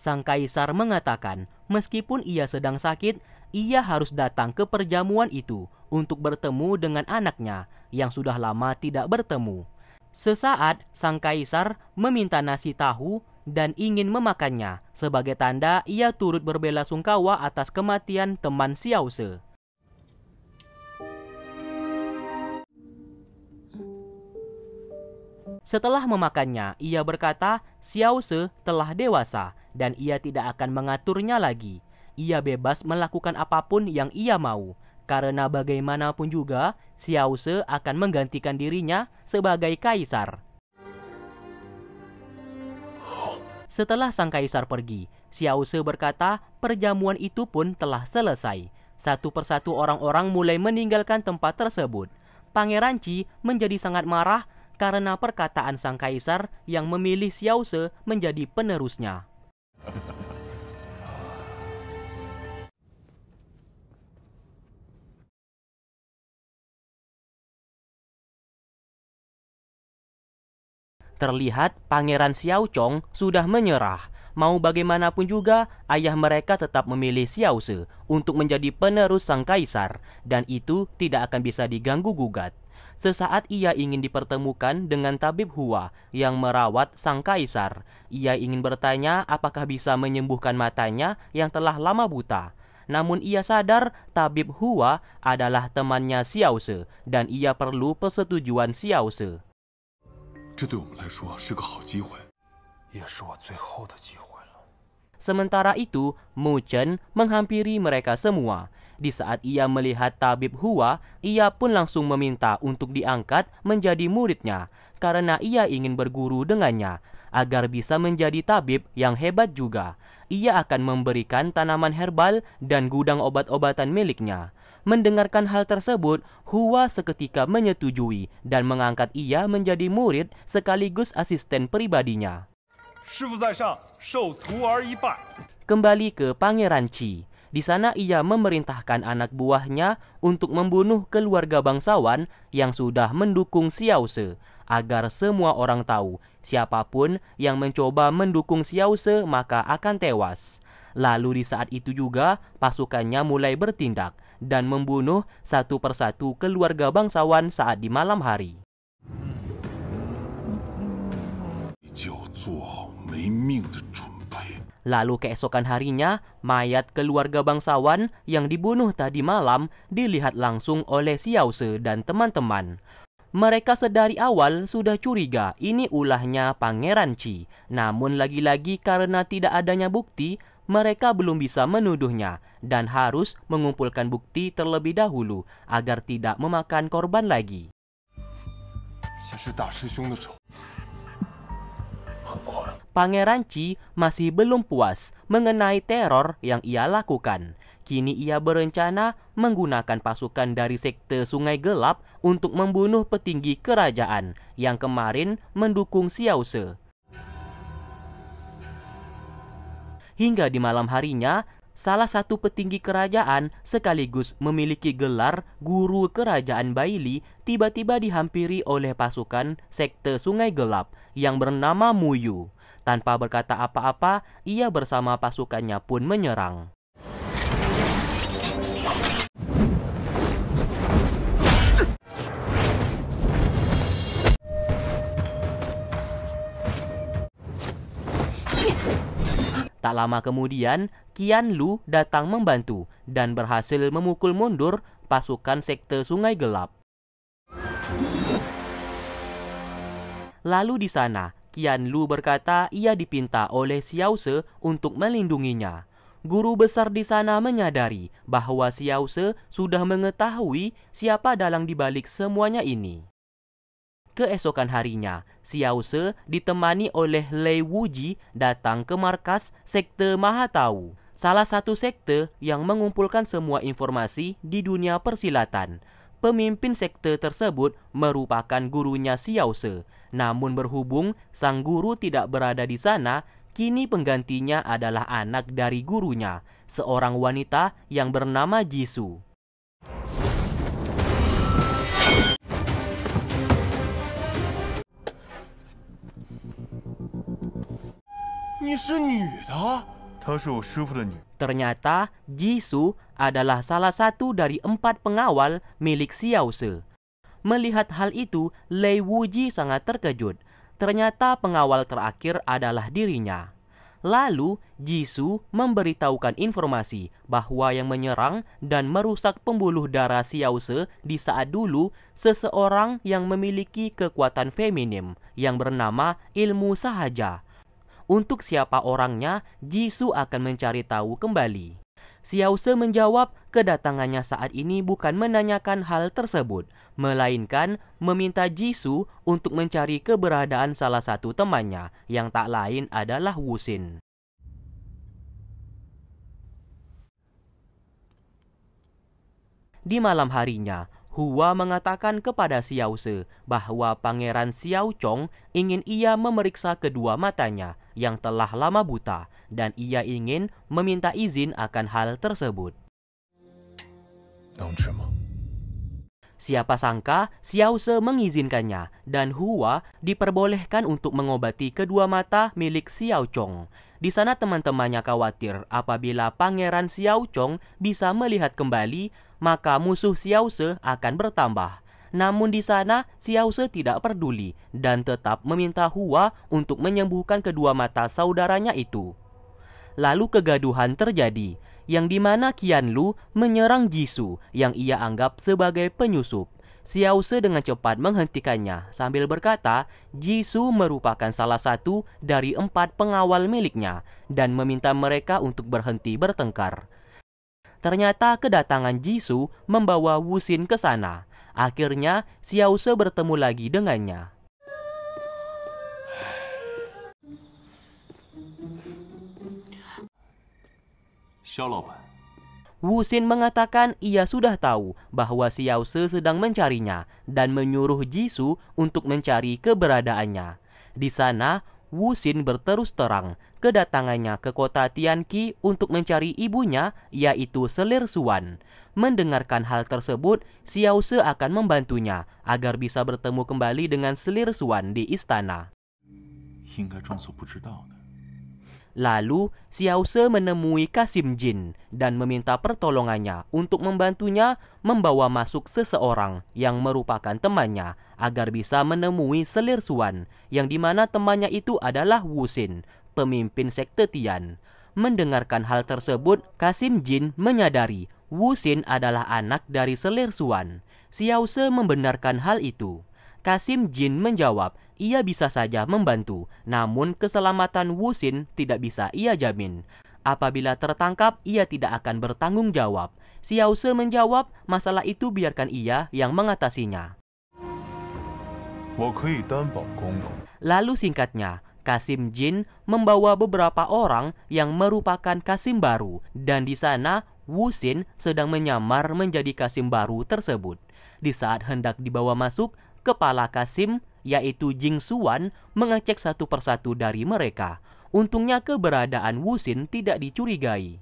sang kaisar mengatakan meskipun ia sedang sakit, ia harus datang ke perjamuan itu untuk bertemu dengan anaknya yang sudah lama tidak bertemu. Sesaat sang kaisar meminta nasi tahu dan ingin memakannya sebagai tanda ia turut berbela sungkawa atas kematian teman Xiaose. Setelah memakannya, ia berkata, Xiaose telah dewasa dan ia tidak akan mengaturnya lagi. Ia bebas melakukan apapun yang ia mau, karena bagaimanapun juga Xiao Xiaose akan menggantikan dirinya sebagai kaisar. Setelah sang kaisar pergi, Xiao Xiaose berkata perjamuan itu pun telah selesai. Satu persatu orang-orang mulai meninggalkan tempat tersebut. Pangeran Qi menjadi sangat marah karena perkataan sang kaisar yang memilih Xiao Xiaose menjadi penerusnya. Terlihat Pangeran Xiao Chong sudah menyerah. Mau bagaimanapun juga, ayah mereka tetap memilih Xiao Se untuk menjadi penerus sang kaisar dan itu tidak akan bisa diganggu gugat. Sesaat ia ingin dipertemukan dengan tabib Hua yang merawat sang kaisar. Ia ingin bertanya apakah bisa menyembuhkan matanya yang telah lama buta. Namun ia sadar tabib Hua adalah temannya Xiao Se dan ia perlu persetujuan Xiao Se. Sementara itu, Mu Chen menghampiri mereka semua. Di saat ia melihat tabib Hua, ia pun langsung meminta untuk diangkat menjadi muridnya karena ia ingin berguru dengannya agar bisa menjadi tabib yang hebat juga. Ia akan memberikan tanaman herbal dan gudang obat-obatan miliknya. Mendengarkan hal tersebut, Hua seketika menyetujui dan mengangkat ia menjadi murid sekaligus asisten pribadinya. Kembali ke Pangeran Qi, di sana ia memerintahkan anak buahnya untuk membunuh keluarga bangsawan yang sudah mendukung Xiao Xiaose agar semua orang tahu siapapun yang mencoba mendukung Xiao Xiaose maka akan tewas. Lalu di saat itu juga pasukannya mulai bertindak dan membunuh satu persatu keluarga bangsawan saat di malam hari. Oh, Lalu keesokan harinya, mayat keluarga bangsawan yang dibunuh tadi malam dilihat langsung oleh Xiao Xiaose dan teman-teman. Mereka sedari awal sudah curiga ini ulahnya Pangeran Chi. Namun lagi-lagi karena tidak adanya bukti, mereka belum bisa menuduhnya dan harus mengumpulkan bukti terlebih dahulu agar tidak memakan korban lagi. Pangeran Chi masih belum puas mengenai teror yang ia lakukan. Kini ia berencana menggunakan pasukan dari sekte Sungai Gelap untuk membunuh petinggi kerajaan yang kemarin mendukung Xiao Se. Hingga di malam harinya, salah satu petinggi kerajaan sekaligus memiliki gelar guru kerajaan Baili tiba-tiba dihampiri oleh pasukan sekte Sungai Gelap yang bernama Muyu. Tanpa berkata apa-apa, ia bersama pasukannya pun menyerang. Tak lama kemudian, Qian Lu datang membantu dan berhasil memukul mundur pasukan sekte Sungai Gelap. Lalu di sana, Kian Lu berkata ia dipinta oleh Xiao Se untuk melindunginya. Guru besar di sana menyadari bahwa Xiao Se sudah mengetahui siapa dalang dibalik semuanya ini. Keesokan harinya, Xiao Se ditemani oleh Lei Wuji datang ke markas Sekte Mahatau, salah satu sekte yang mengumpulkan semua informasi di dunia persilatan. Pemimpin sekte tersebut merupakan gurunya Xiao Se. Namun berhubung sang guru tidak berada di sana, kini penggantinya adalah anak dari gurunya, seorang wanita yang bernama Jisoo. Ternyata Jisu adalah salah satu dari empat pengawal milik Xiao Xiaose. Melihat hal itu, Lei Wuji sangat terkejut. Ternyata pengawal terakhir adalah dirinya. Lalu, Jisoo memberitahukan informasi bahwa yang menyerang dan merusak pembuluh darah Xiaose di saat dulu seseorang yang memiliki kekuatan feminim yang bernama ilmu sahaja. Untuk siapa orangnya, Jisoo akan mencari tahu kembali. Xiaose menjawab kedatangannya saat ini bukan menanyakan hal tersebut, melainkan meminta Jisoo untuk mencari keberadaan salah satu temannya yang tak lain adalah Wusin. Di malam harinya, Hua mengatakan kepada Xiao Se bahwa Pangeran Xiao Chong ingin ia memeriksa kedua matanya yang telah lama buta dan ia ingin meminta izin akan hal tersebut. tremble. Siapa sangka Xiao Xiaose mengizinkannya dan Hua diperbolehkan untuk mengobati kedua mata milik Xiao Chong. Di sana teman-temannya khawatir apabila pangeran Xiao Chong bisa melihat kembali, maka musuh Xiao Xiaose akan bertambah. Namun di sana Xiao Xiaose tidak peduli dan tetap meminta Hua untuk menyembuhkan kedua mata saudaranya itu. Lalu kegaduhan terjadi yang dimana Lu menyerang Jisu yang ia anggap sebagai penyusup. Xiao Se dengan cepat menghentikannya sambil berkata Jisu merupakan salah satu dari empat pengawal miliknya dan meminta mereka untuk berhenti bertengkar. Ternyata kedatangan Jisu membawa Wusin ke sana. Akhirnya Xiao Se bertemu lagi dengannya. Sholob. Wu Xin mengatakan ia sudah tahu bahwa Xiao Se sedang mencarinya dan menyuruh Jisoo untuk mencari keberadaannya. Di sana, Wu Xin berterus terang kedatangannya ke kota Tianqi untuk mencari ibunya, yaitu Selir Suan. Mendengarkan hal tersebut, Xiao Se akan membantunya agar bisa bertemu kembali dengan Selir Suan di istana. Lalu, Xiao Se menemui Kasim Jin dan meminta pertolongannya untuk membantunya membawa masuk seseorang yang merupakan temannya agar bisa menemui selir Suan yang dimana temannya itu adalah Wu Xin, pemimpin sekte Tian. Mendengarkan hal tersebut, Kasim Jin menyadari Wu Xin adalah anak dari selir Suan. Xiao Se membenarkan hal itu. Kasim Jin menjawab ia bisa saja membantu, namun keselamatan Wu Wusin tidak bisa ia jamin. Apabila tertangkap, ia tidak akan bertanggung jawab. Xiao Se menjawab, masalah itu biarkan ia yang mengatasinya. Lalu singkatnya, Kasim Jin membawa beberapa orang yang merupakan Kasim baru dan di sana Wu Wusin sedang menyamar menjadi Kasim baru tersebut. Di saat hendak dibawa masuk, kepala Kasim yaitu Jing Suan, mengecek satu persatu dari mereka. Untungnya keberadaan Wu Xin tidak dicurigai.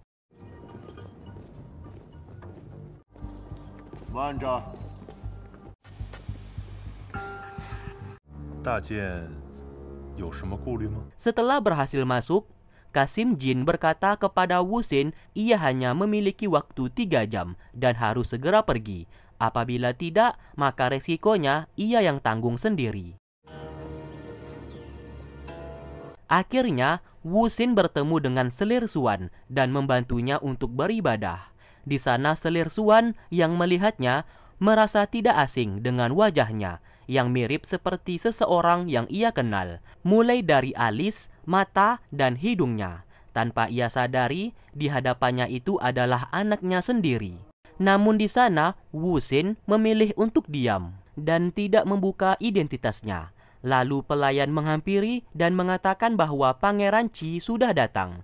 Setelah berhasil masuk, Kasim Jin berkata kepada Wu Xin ia hanya memiliki waktu tiga jam dan harus segera pergi. Apabila tidak, maka resikonya ia yang tanggung sendiri. Akhirnya, Wu Xin bertemu dengan selir Suan dan membantunya untuk beribadah. Di sana selir Suan yang melihatnya merasa tidak asing dengan wajahnya yang mirip seperti seseorang yang ia kenal, mulai dari alis, mata, dan hidungnya. Tanpa ia sadari, di hadapannya itu adalah anaknya sendiri. Namun di sana, Wu Xin memilih untuk diam dan tidak membuka identitasnya. Lalu pelayan menghampiri dan mengatakan bahwa Pangeran Qi sudah datang.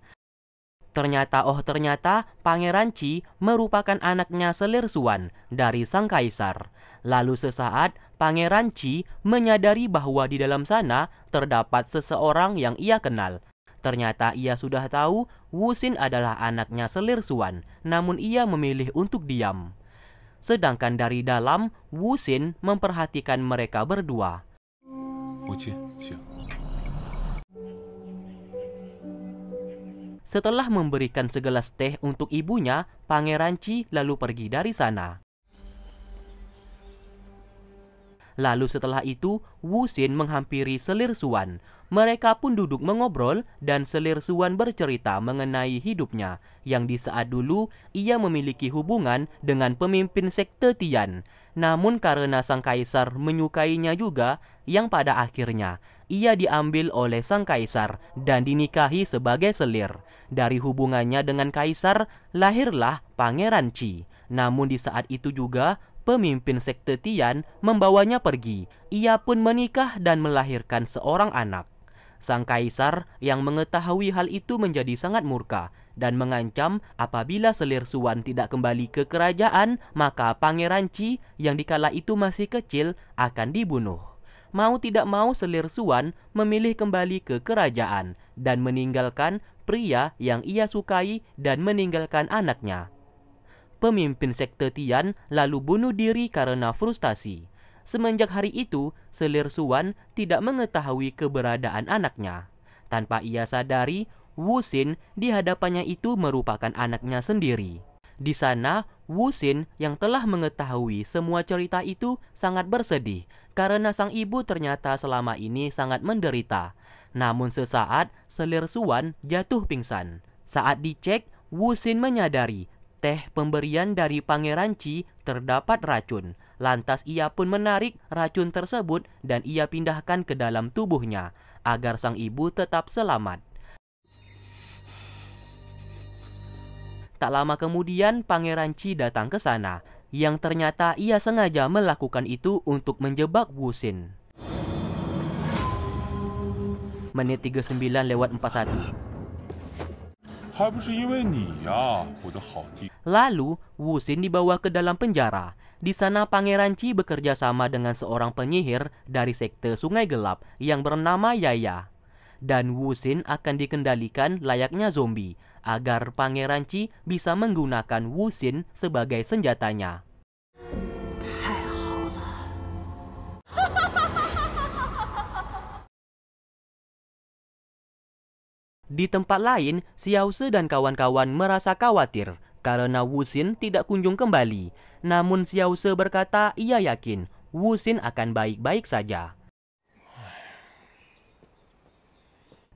Ternyata oh ternyata Pangeran Qi merupakan anaknya selir Suan dari Sang Kaisar. Lalu sesaat Pangeran Qi menyadari bahwa di dalam sana terdapat seseorang yang ia kenal. Ternyata ia sudah tahu Wusin adalah anaknya selir Suan, namun ia memilih untuk diam. Sedangkan dari dalam, Wusin memperhatikan mereka berdua. Setelah memberikan segelas teh untuk ibunya, Pangeran Chi lalu pergi dari sana. Lalu setelah itu, Wu Xin menghampiri selir Suan. Mereka pun duduk mengobrol dan selir Suan bercerita mengenai hidupnya yang di saat dulu ia memiliki hubungan dengan pemimpin sekte Tian. Namun karena sang kaisar menyukainya juga yang pada akhirnya ia diambil oleh sang kaisar dan dinikahi sebagai selir. Dari hubungannya dengan kaisar lahirlah Pangeran Qi. Namun di saat itu juga pemimpin sekte Tian membawanya pergi. Ia pun menikah dan melahirkan seorang anak. Sang kaisar yang mengetahui hal itu menjadi sangat murka dan mengancam apabila selir Suan tidak kembali ke kerajaan, maka Pangeran Chi yang dikala itu masih kecil akan dibunuh. Mau tidak mau selir Suan memilih kembali ke kerajaan dan meninggalkan pria yang ia sukai dan meninggalkan anaknya pemimpin sekte Tian lalu bunuh diri karena frustasi. Semenjak hari itu, selir Suan tidak mengetahui keberadaan anaknya. Tanpa ia sadari, Wu Xin di hadapannya itu merupakan anaknya sendiri. Di sana, Wu Xin yang telah mengetahui semua cerita itu sangat bersedih karena sang ibu ternyata selama ini sangat menderita. Namun sesaat, selir Suan jatuh pingsan. Saat dicek, Wu Xin menyadari teh pemberian dari Pangeran Chi terdapat racun. Lantas ia pun menarik racun tersebut dan ia pindahkan ke dalam tubuhnya agar sang ibu tetap selamat. Tak lama kemudian Pangeran Chi datang ke sana yang ternyata ia sengaja melakukan itu untuk menjebak Wu Xin. Menit 39 lewat 41. 还不是因为你呀，我的好弟。Lalu, Wu Xin dibawa ke dalam penjara. Di sana Pangeran Qi bekerja sama dengan seorang penyihir dari sekte Sungai Gelap yang bernama Yaya. Dan Wu Xin akan dikendalikan layaknya zombie agar Pangeran Qi bisa menggunakan Wu Xin sebagai senjatanya. Di tempat lain, Xiaoshi dan kawan-kawan merasa khawatir karena Wu Xin tidak kunjung kembali. Namun Xiao Se berkata ia yakin Wu Xin akan baik-baik saja.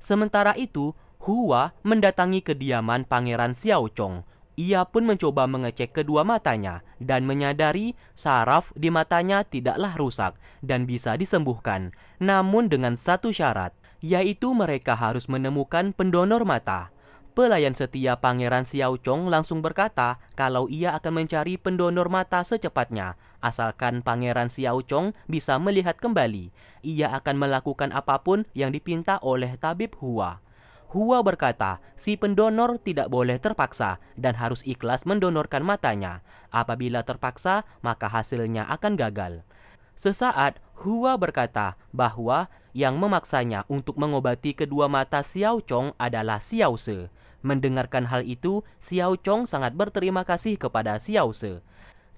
Sementara itu, Hua mendatangi kediaman Pangeran Xiao Chong. Ia pun mencoba mengecek kedua matanya dan menyadari saraf di matanya tidaklah rusak dan bisa disembuhkan. Namun dengan satu syarat, yaitu mereka harus menemukan pendonor mata. Pelayan setia Pangeran Xiao Chong langsung berkata kalau ia akan mencari pendonor mata secepatnya, asalkan Pangeran Xiao Chong bisa melihat kembali. Ia akan melakukan apapun yang dipinta oleh tabib Hua. Hua berkata, si pendonor tidak boleh terpaksa dan harus ikhlas mendonorkan matanya. Apabila terpaksa, maka hasilnya akan gagal. Sesaat, Hua berkata bahwa yang memaksanya untuk mengobati kedua mata Xiao Chong adalah Xiao Se. Mendengarkan hal itu, Xiao Chong sangat berterima kasih kepada Xiao Se.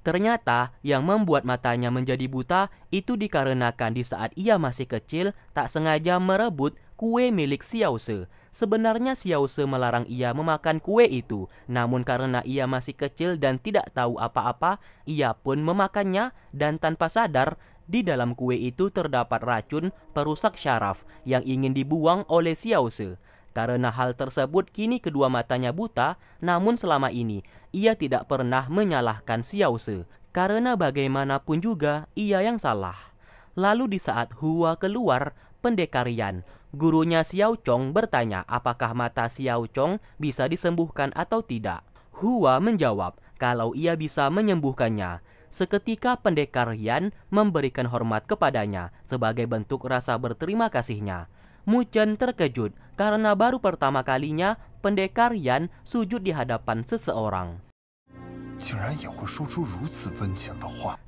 Ternyata yang membuat matanya menjadi buta itu dikarenakan di saat ia masih kecil tak sengaja merebut kue milik Xiao Se. Sebenarnya Xiao Se melarang ia memakan kue itu, namun karena ia masih kecil dan tidak tahu apa-apa, ia pun memakannya dan tanpa sadar di dalam kue itu terdapat racun perusak syaraf yang ingin dibuang oleh Xiao Se. Karena hal tersebut kini kedua matanya buta, namun selama ini ia tidak pernah menyalahkan Xiao Se, Karena bagaimanapun juga ia yang salah. Lalu di saat Hua keluar, pendekar Yan, gurunya Xiao Chong bertanya apakah mata Xiao Chong bisa disembuhkan atau tidak. Hua menjawab kalau ia bisa menyembuhkannya. Seketika pendekar Yan memberikan hormat kepadanya sebagai bentuk rasa berterima kasihnya. Mucen terkejut karena baru pertama kalinya pendekar Yan sujud di hadapan seseorang.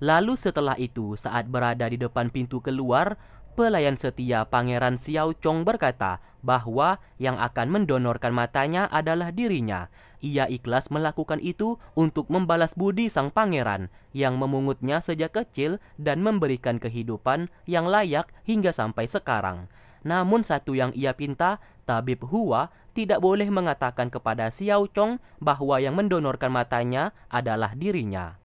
Lalu setelah itu, saat berada di depan pintu keluar, pelayan setia Pangeran Xiao Chong berkata bahwa yang akan mendonorkan matanya adalah dirinya. Ia ikhlas melakukan itu untuk membalas budi sang pangeran yang memungutnya sejak kecil dan memberikan kehidupan yang layak hingga sampai sekarang. Namun satu yang ia pinta, Tabib Hua, tidak boleh mengatakan kepada Xiao Chong bahwa yang mendonorkan matanya adalah dirinya.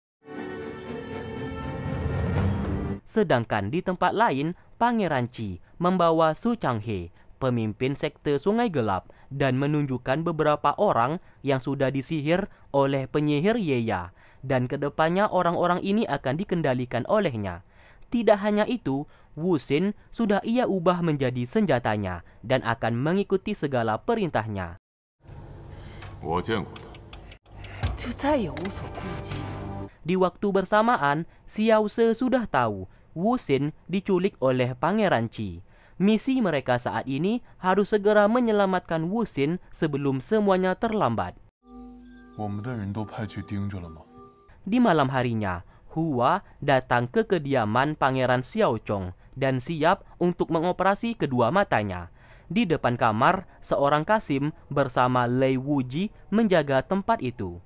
Sedangkan di tempat lain, Pangeran Qi membawa Su Changhe, pemimpin sekte Sungai Gelap, dan menunjukkan beberapa orang yang sudah disihir oleh penyihir Yeya, dan kedepannya orang-orang ini akan dikendalikan olehnya. Tidak hanya itu, Wusin sudah ia ubah menjadi senjatanya dan akan mengikuti segala perintahnya. Di waktu bersamaan, Xiao Se sudah tahu Wusin diculik oleh Pangeran Qi. Misi mereka saat ini harus segera menyelamatkan Wusin sebelum semuanya terlambat. Di malam harinya, Hua datang ke kediaman Pangeran Xiao Chong dan siap untuk mengoperasi kedua matanya. Di depan kamar, seorang Kasim bersama Lei Wuji menjaga tempat itu.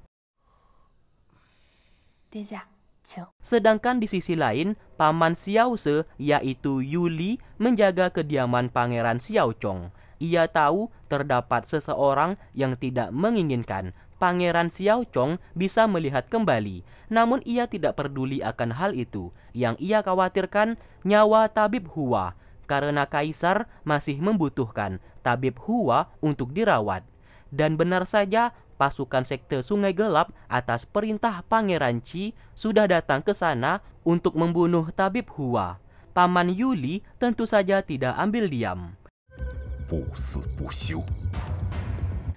Sedangkan di sisi lain, paman Xiaose yaitu Yuli menjaga kediaman pangeran Xiao Xiaochong. Ia tahu terdapat seseorang yang tidak menginginkan Pangeran Xiao Chong bisa melihat kembali, namun ia tidak peduli akan hal itu. Yang ia khawatirkan nyawa Tabib Hua, karena kaisar masih membutuhkan Tabib Hua untuk dirawat. Dan benar saja, pasukan sekte Sungai Gelap atas perintah Pangeran Qi sudah datang ke sana untuk membunuh Tabib Hua. Paman Yuli tentu saja tidak ambil diam.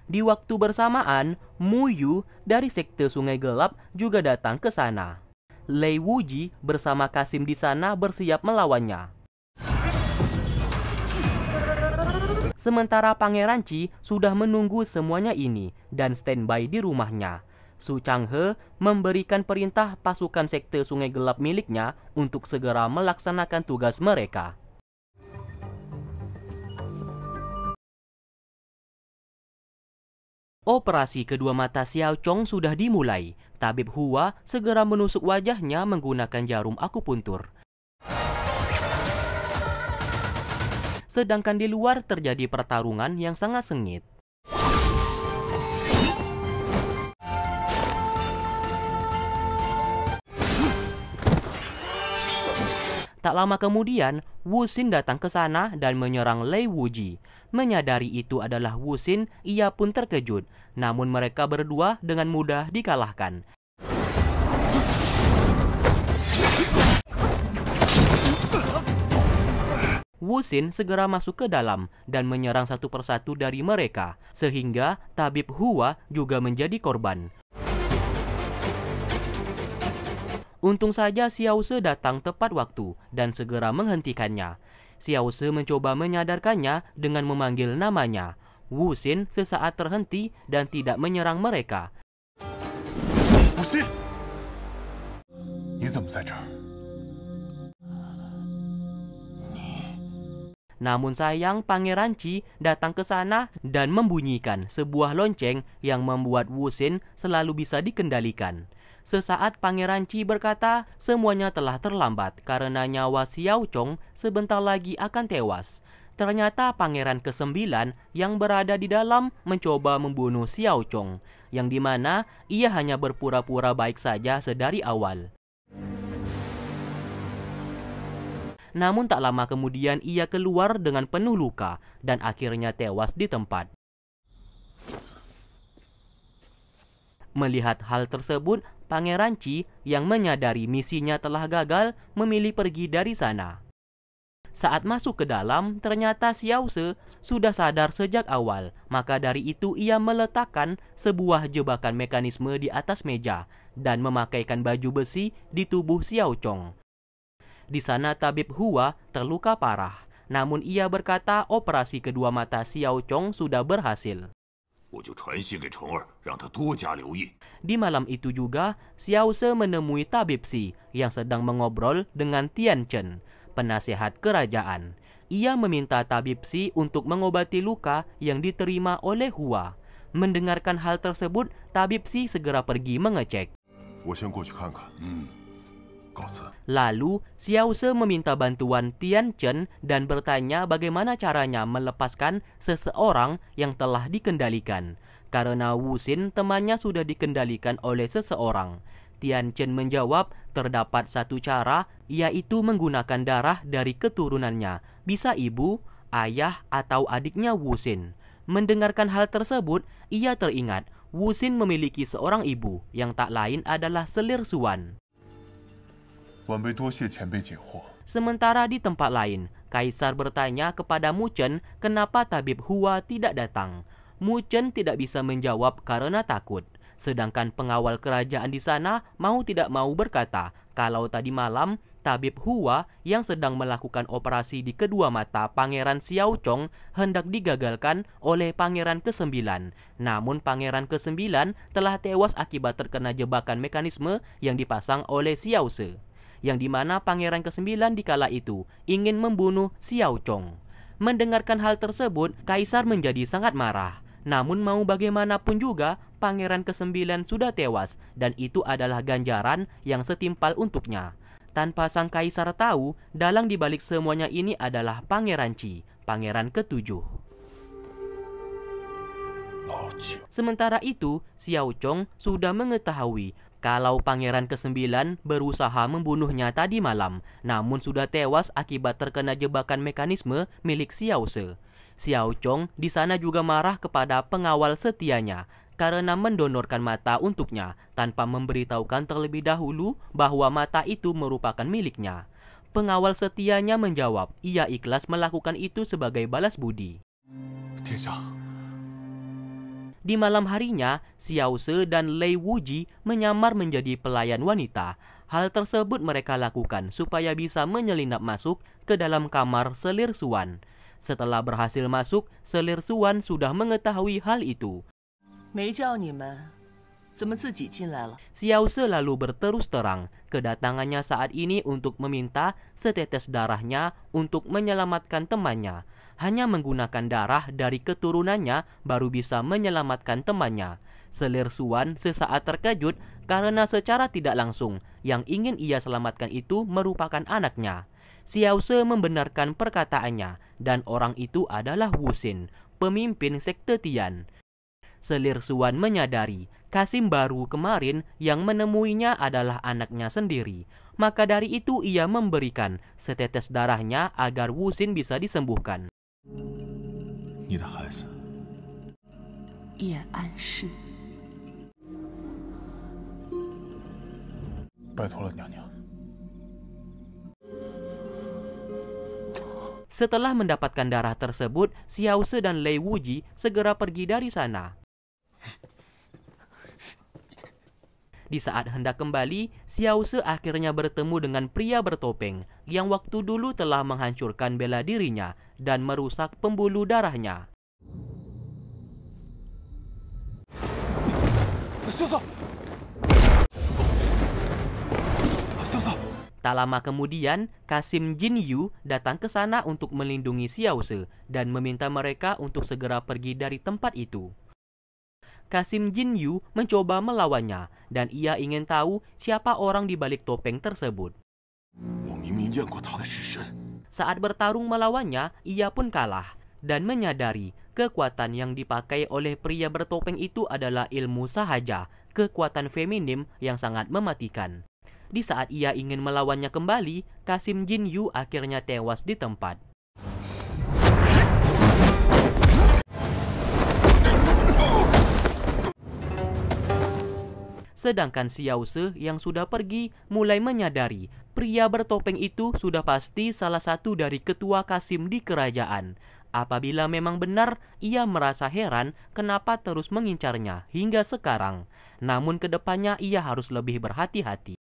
Di waktu bersamaan, Mu Yu dari sekte Sungai Gelap juga datang ke sana. Lei Wuji bersama Kasim di sana bersiap melawannya. Sementara Pangeran Chi sudah menunggu semuanya ini dan standby di rumahnya. Su Changhe memberikan perintah pasukan sekte Sungai Gelap miliknya untuk segera melaksanakan tugas mereka. Operasi kedua mata Xiao Chong sudah dimulai. Tabib Hua segera menusuk wajahnya menggunakan jarum akupuntur. Sedangkan di luar terjadi pertarungan yang sangat sengit. Tak lama kemudian, Wu Xin datang ke sana dan menyerang Lei Wuji menyadari itu adalah Wusin, ia pun terkejut. Namun mereka berdua dengan mudah dikalahkan. Wusin segera masuk ke dalam dan menyerang satu persatu dari mereka, sehingga tabib Hua juga menjadi korban. Untung saja Xiao Se datang tepat waktu dan segera menghentikannya se mencoba menyadarkannya dengan memanggil namanya. Wu Xin sesaat terhenti dan tidak menyerang mereka. namun sayang Pangeran Qi datang ke sana dan membunyikan sebuah lonceng yang membuat Wu Xin selalu bisa dikendalikan. Sesaat Pangeran Chi berkata, semuanya telah terlambat karena nyawa Xiao Chong sebentar lagi akan tewas. Ternyata Pangeran ke-9 yang berada di dalam mencoba membunuh Xiao Chong, yang dimana ia hanya berpura-pura baik saja sedari awal. Namun tak lama kemudian ia keluar dengan penuh luka dan akhirnya tewas di tempat. Melihat hal tersebut, Pangeran Chi yang menyadari misinya telah gagal memilih pergi dari sana. Saat masuk ke dalam, ternyata Xiao Se sudah sadar sejak awal, maka dari itu ia meletakkan sebuah jebakan mekanisme di atas meja dan memakaikan baju besi di tubuh Xiao Chong. Di sana tabib Hua terluka parah, namun ia berkata operasi kedua mata Xiao Chong sudah berhasil. Di malam itu juga, Xiao Se menemui tabib Si yang sedang mengobrol dengan Tian Chen, penasehat kerajaan. Ia meminta tabib Si untuk mengobati luka yang diterima oleh Hua. Mendengarkan hal tersebut, tabib Si segera pergi mengecek. Lalu, Xiao Se meminta bantuan Tian Chen dan bertanya bagaimana caranya melepaskan seseorang yang telah dikendalikan. Karena Wu Xin temannya sudah dikendalikan oleh seseorang. Tian Chen menjawab, terdapat satu cara, yaitu menggunakan darah dari keturunannya. Bisa ibu, ayah, atau adiknya Wu Xin. Mendengarkan hal tersebut, ia teringat Wu Xin memiliki seorang ibu yang tak lain adalah Selir Suan. Sementara di tempat lain, Kaisar bertanya kepada Mu Chen kenapa tabib Hua tidak datang. Mu Chen tidak bisa menjawab karena takut. Sedangkan pengawal kerajaan di sana mau tidak mau berkata kalau tadi malam tabib Hua yang sedang melakukan operasi di kedua mata Pangeran Xiao Chong hendak digagalkan oleh Pangeran ke-9. Namun Pangeran ke-9 telah tewas akibat terkena jebakan mekanisme yang dipasang oleh Xiao Se yang dimana pangeran ke-9 kala itu ingin membunuh Xiao Chong. Mendengarkan hal tersebut, kaisar menjadi sangat marah. Namun mau bagaimanapun juga, pangeran ke-9 sudah tewas dan itu adalah ganjaran yang setimpal untuknya. Tanpa sang kaisar tahu, dalang dibalik semuanya ini adalah Pangeran Qi, pangeran ketujuh. Oh, Sementara itu, Xiao Chong sudah mengetahui kalau Pangeran ke-9 berusaha membunuhnya tadi malam, namun sudah tewas akibat terkena jebakan mekanisme milik Xiao Se. Xiao Chong di sana juga marah kepada pengawal setianya karena mendonorkan mata untuknya tanpa memberitahukan terlebih dahulu bahwa mata itu merupakan miliknya. Pengawal setianya menjawab, ia ikhlas melakukan itu sebagai balas budi. Tidak. Di malam harinya, Xiao Se dan Lei Wuji menyamar menjadi pelayan wanita. Hal tersebut mereka lakukan supaya bisa menyelinap masuk ke dalam kamar selir Suan. Setelah berhasil masuk, selir Suan sudah mengetahui hal itu. Xiao Se lalu berterus terang kedatangannya saat ini untuk meminta setetes darahnya untuk menyelamatkan temannya hanya menggunakan darah dari keturunannya baru bisa menyelamatkan temannya. Selir Suan sesaat terkejut karena secara tidak langsung yang ingin ia selamatkan itu merupakan anaknya. Se membenarkan perkataannya dan orang itu adalah Wu Xin, pemimpin sekte Tian. Selir Suan menyadari Kasim baru kemarin yang menemuinya adalah anaknya sendiri. Maka dari itu ia memberikan setetes darahnya agar Wu Xin bisa disembuhkan. 你的孩子叶安世，拜托了娘娘。Setelah mendapatkan darah tersebut, Xiao Xiaose dan Lei Wuji segera pergi dari sana. Di saat hendak kembali, Xiao Se akhirnya bertemu dengan pria bertopeng yang waktu dulu telah menghancurkan bela dirinya dan merusak pembuluh darahnya. Tak lama kemudian, Kasim Jin Yu datang ke sana untuk melindungi Xiao Se dan meminta mereka untuk segera pergi dari tempat itu. Kasim Jin Yu mencoba melawannya dan ia ingin tahu siapa orang di balik topeng tersebut. Saat bertarung melawannya, ia pun kalah dan menyadari kekuatan yang dipakai oleh pria bertopeng itu adalah ilmu sahaja, kekuatan feminim yang sangat mematikan. Di saat ia ingin melawannya kembali, Kasim Jin Yu akhirnya tewas di tempat. Sedangkan Xiaose yang sudah pergi mulai menyadari pria bertopeng itu sudah pasti salah satu dari ketua Kasim di kerajaan. Apabila memang benar, ia merasa heran kenapa terus mengincarnya hingga sekarang. Namun kedepannya ia harus lebih berhati-hati.